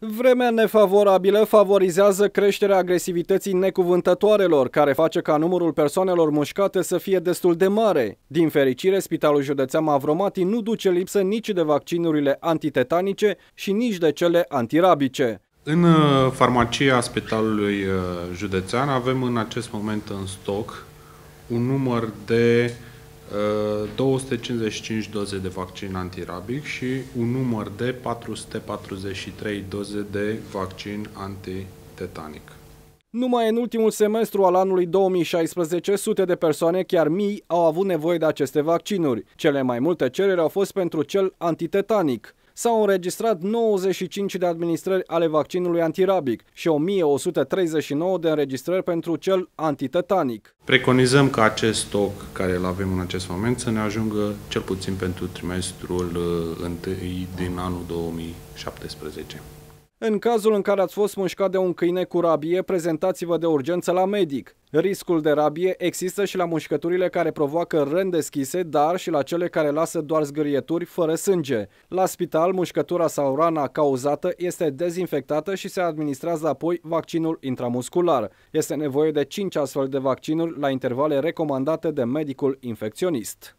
Vremea nefavorabilă favorizează creșterea agresivității necuvântătoarelor, care face ca numărul persoanelor mușcate să fie destul de mare. Din fericire, Spitalul Județean Mavromati nu duce lipsă nici de vaccinurile antitetanice și nici de cele antirabice. În uh, farmacia Spitalului uh, Județean avem în acest moment în stoc un număr de 255 uh, doze de vaccin antirabic și un număr de 443 doze de vaccin antitetanic. Numai în ultimul semestru al anului 2016, sute de persoane, chiar mii, au avut nevoie de aceste vaccinuri. Cele mai multe cereri au fost pentru cel antitetanic s-au înregistrat 95 de administrări ale vaccinului antirabic și 1139 de înregistrări pentru cel antitetanic. Preconizăm că acest stoc care îl avem în acest moment să ne ajungă cel puțin pentru trimestrul uh, întâi din anul 2017. În cazul în care ați fost mușcat de un câine cu rabie, prezentați-vă de urgență la medic. Riscul de rabie există și la mușcăturile care provoacă răni deschise, dar și la cele care lasă doar zgârieturi fără sânge. La spital, mușcătura sau rana cauzată este dezinfectată și se administrează apoi vaccinul intramuscular. Este nevoie de 5 astfel de vaccinuri la intervale recomandate de medicul infecționist.